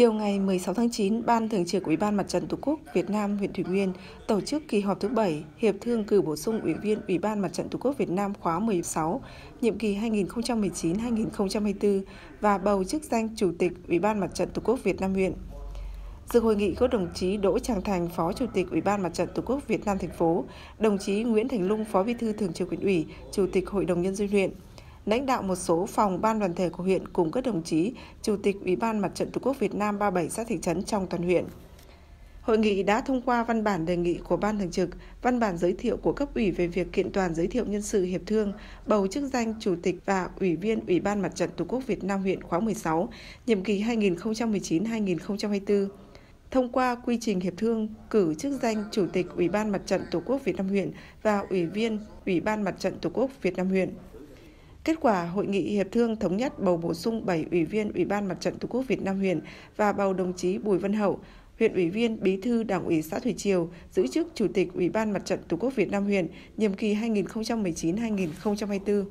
Chiều ngày 16 tháng 9, Ban Thường trực Ủy ban Mặt trận Tổ quốc Việt Nam huyện Thủy Nguyên tổ chức kỳ họp thứ 7 Hiệp thương cử bổ sung Ủy viên Ủy ban Mặt trận Tổ quốc Việt Nam khóa 16, nhiệm kỳ 2019-2024 và bầu chức danh Chủ tịch Ủy ban Mặt trận Tổ quốc Việt Nam huyện. Dự hội nghị có đồng chí Đỗ Tràng Thành, Phó Chủ tịch Ủy ban Mặt trận Tổ quốc Việt Nam thành phố, đồng chí Nguyễn Thành Lung, Phó Bí thư Thường trực huyện ủy, Chủ tịch Hội đồng nhân dân huyện, lãnh đạo một số phòng ban đoàn thể của huyện cùng các đồng chí, Chủ tịch Ủy ban Mặt trận Tổ quốc Việt Nam 37 xã thị trấn trong toàn huyện. Hội nghị đã thông qua văn bản đề nghị của Ban Thường trực, văn bản giới thiệu của cấp ủy về việc kiện toàn giới thiệu nhân sự hiệp thương, bầu chức danh Chủ tịch và Ủy viên Ủy ban Mặt trận Tổ quốc Việt Nam huyện khóa 16, nhiệm kỳ 2019-2024 thông qua quy trình hiệp thương cử chức danh Chủ tịch Ủy ban Mặt trận Tổ quốc Việt Nam huyện và Ủy viên Ủy ban Mặt trận Tổ quốc Việt Nam huyện. Kết quả hội nghị hiệp thương thống nhất bầu bổ sung 7 ủy viên Ủy ban Mặt trận Tổ quốc Việt Nam huyện và bầu đồng chí Bùi Văn Hậu, huyện ủy viên Bí thư Đảng ủy xã Thủy Triều, giữ chức Chủ tịch Ủy ban Mặt trận Tổ quốc Việt Nam huyện nhiệm kỳ 2019-2024.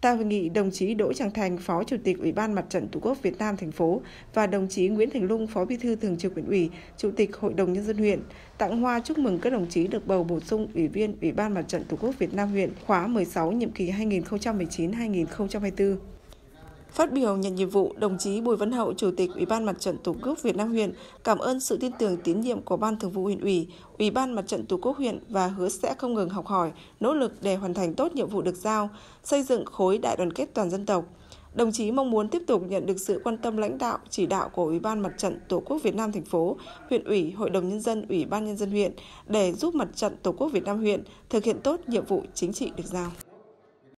Tại hội nghị, đồng chí Đỗ Tràng Thành, Phó Chủ tịch Ủy ban Mặt trận Tổ quốc Việt Nam thành phố và đồng chí Nguyễn Thành Lung, Phó Bí thư Thường trực huyện ủy, Chủ tịch Hội đồng nhân dân huyện tặng hoa chúc mừng các đồng chí được bầu bổ sung Ủy viên Ủy ban Mặt trận Tổ quốc Việt Nam huyện khóa 16 nhiệm kỳ 2019-2024. Phát biểu nhận nhiệm vụ, đồng chí Bùi Văn Hậu, Chủ tịch Ủy ban Mặt trận Tổ quốc Việt Nam huyện cảm ơn sự tin tưởng tín nhiệm của Ban Thường vụ huyện ủy, Ủy ban Mặt trận Tổ quốc huyện và hứa sẽ không ngừng học hỏi, nỗ lực để hoàn thành tốt nhiệm vụ được giao, xây dựng khối đại đoàn kết toàn dân tộc. Đồng chí mong muốn tiếp tục nhận được sự quan tâm lãnh đạo, chỉ đạo của Ủy ban Mặt trận Tổ quốc Việt Nam thành phố, huyện ủy, Hội đồng nhân dân, Ủy ban nhân dân huyện để giúp Mặt trận Tổ quốc Việt Nam huyện thực hiện tốt nhiệm vụ chính trị được giao.